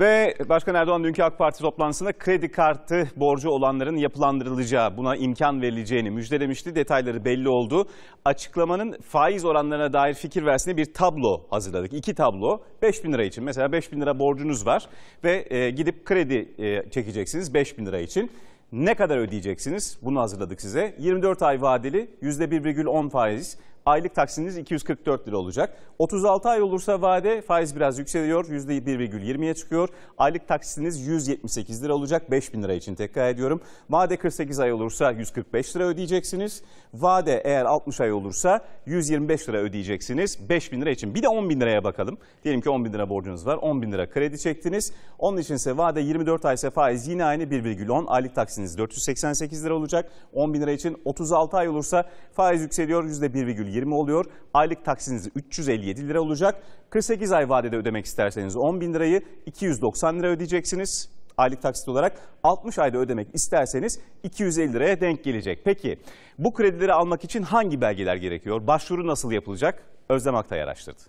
Ve Başkan Erdoğan dünkü AK Parti toplantısında kredi kartı borcu olanların yapılandırılacağı, buna imkan verileceğini müjdelemişti. Detayları belli oldu. Açıklamanın faiz oranlarına dair fikir versine bir tablo hazırladık. İki tablo 5 bin lira için. Mesela 5 bin lira borcunuz var ve e, gidip kredi e, çekeceksiniz 5 bin lira için. Ne kadar ödeyeceksiniz? Bunu hazırladık size. 24 ay vadeli %1,10 faiz aylık taksiniz 244 lira olacak. 36 ay olursa vade faiz biraz yükseliyor. %1,20'ye çıkıyor. Aylık taksiniz 178 lira olacak. 5000 lira için tekrar ediyorum. Vade 48 ay olursa 145 lira ödeyeceksiniz. Vade eğer 60 ay olursa 125 lira ödeyeceksiniz. 5000 lira için. Bir de 10 bin liraya bakalım. Diyelim ki 10 bin lira borcunuz var. 10 bin lira kredi çektiniz. Onun içinse vade 24 ay ise faiz yine aynı 1,10. Aylık taksiniz 488 lira olacak. 10 bin lira için 36 ay olursa faiz yükseliyor. %1,20 20 oluyor. Aylık taksiniz 357 lira olacak. 48 ay vadede ödemek isterseniz 10 bin lirayı 290 lira ödeyeceksiniz aylık taksit olarak 60 ayda ödemek isterseniz 250 liraya denk gelecek. Peki bu kredileri almak için hangi belgeler gerekiyor? Başvuru nasıl yapılacak? Özlem Aktay araştırdı.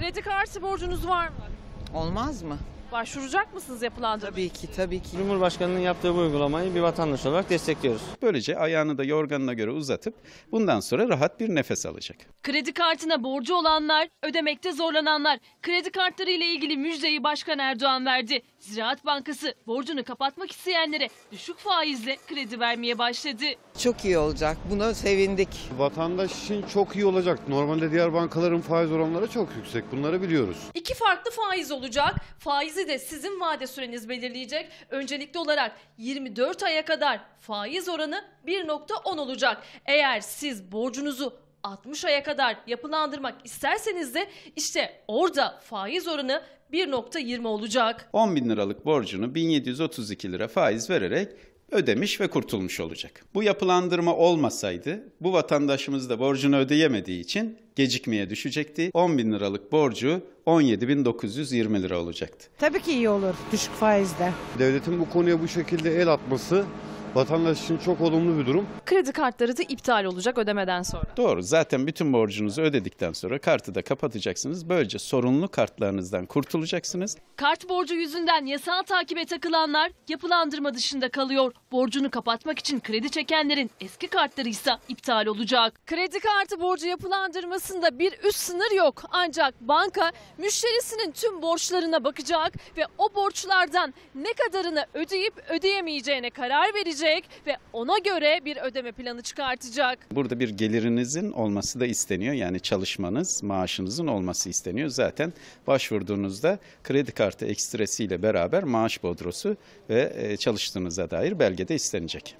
Kredi kartı borcunuz var mı? Olmaz mı? Başvuracak mısınız yapılandırmaya? Tabii ki, tabii ki. Cumhurbaşkanının yaptığı bu uygulamayı bir vatandaş olarak destekliyoruz. Böylece ayağını da yorganına göre uzatıp bundan sonra rahat bir nefes alacak. Kredi kartına borcu olanlar, ödemekte zorlananlar, kredi kartları ile ilgili müjdeyi Başkan Erdoğan verdi. Ziraat Bankası borcunu kapatmak isteyenlere düşük faizle kredi vermeye başladı. Çok iyi olacak. Buna sevindik. Vatandaş için çok iyi olacak. Normalde diğer bankaların faiz oranları çok yüksek. Bunları biliyoruz. İki farklı faiz olacak. Faizi Faizi de sizin vade süreniz belirleyecek. Öncelikli olarak 24 aya kadar faiz oranı 1.10 olacak. Eğer siz borcunuzu 60 aya kadar yapılandırmak isterseniz de işte orada faiz oranı 1.20 olacak. 10 bin liralık borcunu 1732 lira faiz vererek ödemiş ve kurtulmuş olacak. Bu yapılandırma olmasaydı bu vatandaşımız da borcunu ödeyemediği için gecikmeye düşecekti. 10 bin liralık borcu 17.920 lira olacaktı. Tabii ki iyi olur düşük faizde. Devletin bu konuya bu şekilde el atması vatandaş için çok olumlu bir durum. Kredi kartları da iptal olacak ödemeden sonra. Doğru. Zaten bütün borcunuzu ödedikten sonra kartı da kapatacaksınız. Böylece sorunlu kartlarınızdan kurtulacaksınız. Kart borcu yüzünden yasal takibe takılanlar yapılandırma dışında kalıyor. Borcunu kapatmak için kredi çekenlerin eski kartları ise iptal olacak. Kredi kartı borcu yapılandırmasında bir üst sınır yok. Ancak banka müşterisinin tüm borçlarına bakacak ve o borçlardan ne kadarını ödeyip ödeyemeyeceğine karar verecek verecek ve ona göre bir ödeme planı çıkartacak. Burada bir gelirinizin olması da isteniyor. Yani çalışmanız, maaşınızın olması isteniyor. Zaten başvurduğunuzda kredi kartı ekstresiyle beraber maaş bodrosu ve e, çalıştığınıza dair belge de istenecek.